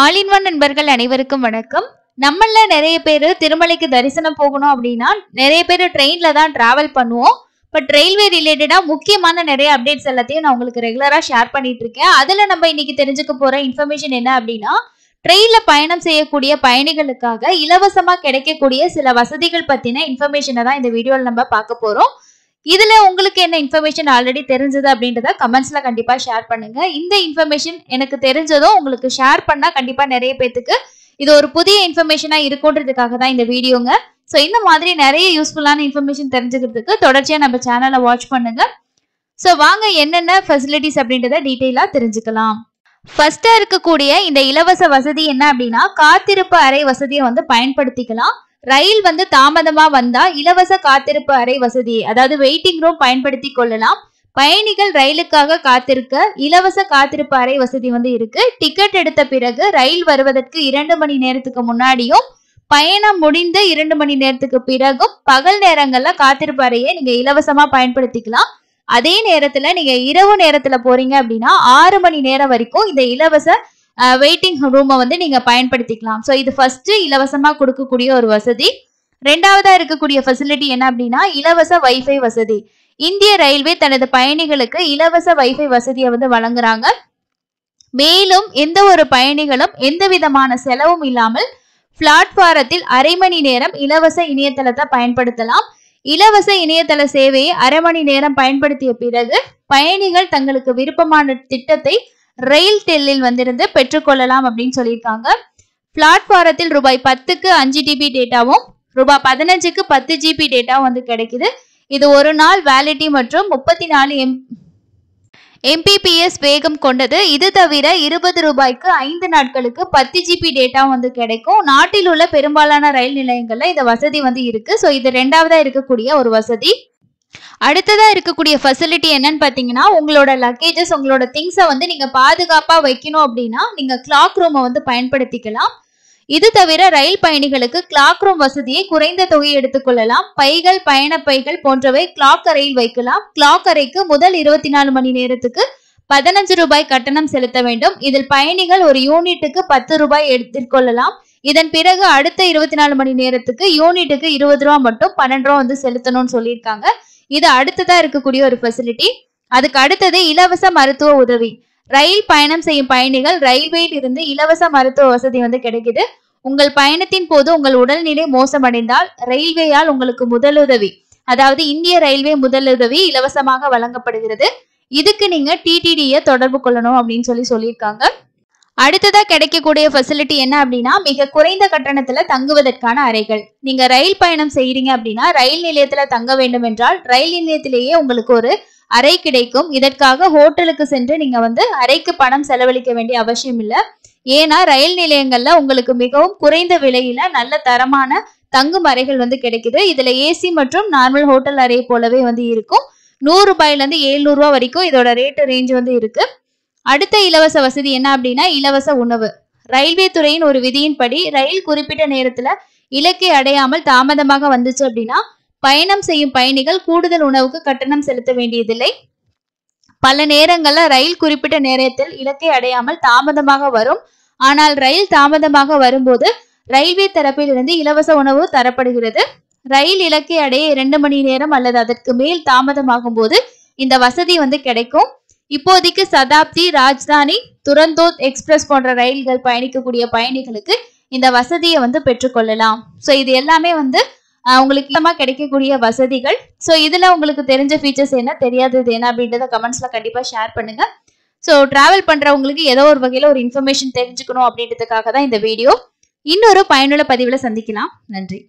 ஆலின்வன் நண்பர்கள் அனைவருக்கும் வணக்கம் நம்மள நிறைய பேர் திருமலைக்கு தரிசனம் போகணும் அப்படின்னா நிறைய பேர் ட்ரெயினில் தான் ட்ராவல் பண்ணுவோம் பட் ரயில்வே ரிலேட்டடாக முக்கியமான நிறைய அப்டேட்ஸ் எல்லாத்தையும் நான் உங்களுக்கு ரெகுலராக ஷேர் பண்ணிட்டு இருக்கேன் அதில் நம்ம இன்னைக்கு தெரிஞ்சுக்க போகிற இன்ஃபர்மேஷன் என்ன அப்படின்னா ட்ரெயினில் பயணம் செய்யக்கூடிய பயணிகளுக்காக இலவசமாக கிடைக்கக்கூடிய சில வசதிகள் பற்றின இன்ஃபர்மேஷனை தான் இந்த வீடியோவில் நம்ம பார்க்க போகிறோம் இதுல உங்களுக்கு என்ன இன்ஃபர்மேஷன் ஆல்ரெடி தெரிஞ்சது அப்படின்றத கமெண்ட்ஸ்ல கண்டிப்பா ஷேர் பண்ணுங்க இந்த இன்ஃபர்மேஷன் எனக்கு தெரிஞ்சதும் உங்களுக்கு ஷேர் பண்ணா கண்டிப்பா நிறைய பேத்துக்கு இது ஒரு புதிய இன்ஃபர்மேஷனா இருக்குன்றதுக்காக தான் இந்த வீடியோங்க ஸோ இந்த மாதிரி நிறைய யூஸ்ஃபுல்லான இன்ஃபர்மேஷன் தெரிஞ்சுக்கிறதுக்கு தொடர்ச்சியாக நம்ம சேனலை வாட்ச் பண்ணுங்க ஸோ வாங்க என்னென்ன ஃபெசிலிட்டிஸ் அப்படின்றத டீட்டெயிலாக தெரிஞ்சுக்கலாம் ஃபர்ஸ்டா இருக்கக்கூடிய இந்த இலவச வசதி என்ன அப்படின்னா காத்திருப்பு அறை வசதியை வந்து பயன்படுத்திக்கலாம் ரயில் வந்து தாமதமா வந்தா இலவச காத்திருப்பு அறை வசதி அதாவது வெயிட்டிங் ரூம் பயன்படுத்தி கொள்ளலாம் பயணிகள் ரயிலுக்காக காத்திருக்க இலவச காத்திருப்பு அறை வசதி வந்து இருக்கு டிக்கெட் எடுத்த பிறகு ரயில் வருவதற்கு இரண்டு மணி நேரத்துக்கு முன்னாடியும் பயணம் முடிந்த இரண்டு மணி நேரத்துக்கு பிறகும் பகல் நேரங்கள்ல காத்திருப்பு அறையை நீங்க இலவசமா பயன்படுத்திக்கலாம் அதே நேரத்துல நீங்க இரவு நேரத்துல போறீங்க அப்படின்னா ஆறு மணி நேரம் வரைக்கும் இந்த இலவச வெயிட்டிங் ரூமை வந்து நீங்கள் பயன்படுத்திக்கலாம் ஸோ இது ஃபர்ஸ்ட் இலவசமாக கொடுக்கக்கூடிய ஒரு வசதி ரெண்டாவதா இருக்கக்கூடிய ஃபெசிலிட்டி என்ன அப்படின்னா இலவச வைஃபை வசதி இந்திய ரயில்வே தனது பயணிகளுக்கு இலவச வைஃபை வசதியை வந்து வழங்குறாங்க மேலும் எந்த ஒரு பயணிகளும் எந்த விதமான செலவும் இல்லாமல் பிளாட்ஃபாரத்தில் அரை மணி நேரம் இலவச இணையதளத்தை பயன்படுத்தலாம் இலவச இணையதள சேவையை அரை மணி நேரம் பயன்படுத்திய பிறகு பயணிகள் தங்களுக்கு விருப்பமான திட்டத்தை ரயில் டெல்லில் வந்திருந்து பெற்றுக்கொள்ளலாம் அப்படின்னு சொல்லியிருக்காங்க பிளாட்ஃபாரத்தில் ரூபாய் பத்துக்கு அஞ்சு டிபி டேட்டாவும் ரூபாய் பதினஞ்சுக்கு பத்து ஜிபி டேட்டாவும் வந்து கிடைக்குது இது ஒரு நாள் வேலிட்டி மற்றும் முப்பத்தி நாலு எம் எம்பிபிஎஸ் வேகம் கொண்டது இது தவிர இருபது ரூபாய்க்கு ஐந்து நாட்களுக்கு பத்து ஜிபி டேட்டா வந்து கிடைக்கும் நாட்டில் உள்ள பெரும்பாலான ரயில் நிலையங்கள்ல இந்த வசதி வந்து இருக்கு ஸோ இது ரெண்டாவதா இருக்கக்கூடிய ஒரு வசதி அடுத்ததாக இருக்கக்கூடிய ஃபெசிலிட்டி என்னன்னு பார்த்தீங்கன்னா உங்களோட லக்கேஜஸ் உங்களோட திங்ஸை வந்து நீங்கள் பாதுகாப்பாக வைக்கணும் அப்படின்னா நீங்கள் கிளாக் ரூமை வந்து பயன்படுத்திக்கலாம் இது தவிர ரயில் பயணிகளுக்கு கிளாக் ரூம் வசதியை குறைந்த தொகை எடுத்துக்கொள்ளலாம் பைகள் பயண பைகள் போன்றவை கிளாக் அறையில் வைக்கலாம் கிளாக் அறைக்கு முதல் இருபத்தி நாலு மணி நேரத்துக்கு பதினஞ்சு ரூபாய் கட்டணம் செலுத்த வேண்டும் இதில் பயணிகள் ஒரு யூனிட்டுக்கு பத்து ரூபாய் எடுத்துக்கொள்ளலாம் இதன் பிறகு அடுத்த இருபத்தி நாலு மணி நேரத்துக்கு யூனிட்டுக்கு இருபது ரூபா மட்டும் பன்னெண்டு ரூபா வந்து செலுத்தணும்னு சொல்லியிருக்காங்க இது அடுத்ததா இருக்கக்கூடிய ஒரு ஃபெசிலிட்டி அதுக்கு அடுத்தது இலவச மருத்துவ உதவி ரயில் பயணம் செய்யும் பயணிகள் ரயில்வேயில் இருந்து இலவச மருத்துவ வசதி வந்து கிடைக்குது உங்கள் பயணத்தின் போது உங்கள் உடல்நிலை மோசமடைந்தால் ரயில்வேயால் உங்களுக்கு முதலுதவி அதாவது இந்திய ரயில்வே முதலுதவி இலவசமாக வழங்கப்படுகிறது இதுக்கு நீங்க டிடிடியை தொடர்பு கொள்ளணும் அப்படின்னு சொல்லி சொல்லியிருக்காங்க அடுத்ததா கிடைக்கக்கூடிய ஃபெசிலிட்டி என்ன அப்படின்னா மிக குறைந்த கட்டணத்துல தங்குவதற்கான அறைகள் நீங்க ரயில் பயணம் செய்யறீங்க அப்படின்னா ரயில் நிலையத்துல தங்க வேண்டும் என்றால் ரயில் நிலையத்திலேயே உங்களுக்கு ஒரு அறை கிடைக்கும் இதற்காக ஹோட்டலுக்கு சென்று நீங்க வந்து அறைக்கு பணம் செலவழிக்க வேண்டிய அவசியம் இல்லை ஏன்னா ரயில் நிலையங்கள்ல உங்களுக்கு மிகவும் குறைந்த விலையில நல்ல தரமான தங்கும் அறைகள் வந்து கிடைக்குது இதுல ஏசி மற்றும் நார்மல் ஹோட்டல் அறை போலவே வந்து இருக்கும் நூறு ரூபாயில இருந்து எழுநூறு ரூபாய் வரைக்கும் இதோட ரேட்டு ரேஞ்ச் வந்து இருக்கு அடுத்த இலவச வசதி என்ன அப்படின்னா இலவச உணவு ரயில்வே துறையின் ஒரு விதியின்படி ரயில் குறிப்பிட்ட நேரத்துல இலக்கை அடையாமல் தாமதமாக வந்துச்சு அப்படின்னா பயணம் செய்யும் பயணிகள் கூடுதல் உணவுக்கு கட்டணம் செலுத்த வேண்டியதில்லை பல நேரங்கள்ல ரயில் குறிப்பிட்ட நேரத்தில் இலக்கை அடையாமல் தாமதமாக வரும் ஆனால் ரயில் தாமதமாக வரும்போது ரயில்வே தரப்பிலிருந்து இலவச உணவு தரப்படுகிறது ரயில் இலக்கை அடைய இரண்டு மணி நேரம் அல்லது அதற்கு மேல் தாமதமாகும் போது இந்த வசதி வந்து கிடைக்கும் இப்போதைக்கு சதாப்தி ராஜ்தானி துரந்தோத் எக்ஸ்பிரஸ் போன்ற ரயில்கள் பயணிக்கக்கூடிய பயணிகளுக்கு இந்த வசதியை வந்து பெற்றுக்கொள்ளலாம் ஸோ இது எல்லாமே வந்து உங்களுக்கு இலமா கிடைக்கக்கூடிய வசதிகள் ஸோ இதில் உங்களுக்கு தெரிஞ்ச ஃபீச்சர்ஸ் என்ன தெரியாதது என்ன அப்படின்றத கமெண்ட்ஸில் கண்டிப்பாக ஷேர் பண்ணுங்க ஸோ ட்ராவல் பண்ணுறவங்களுக்கு ஏதோ ஒரு வகையில் ஒரு இன்ஃபர்மேஷன் தெரிஞ்சுக்கணும் அப்படின்றதுக்காக தான் இந்த வீடியோ இன்னொரு பயனுள்ள பதிவில் சந்திக்கலாம் நன்றி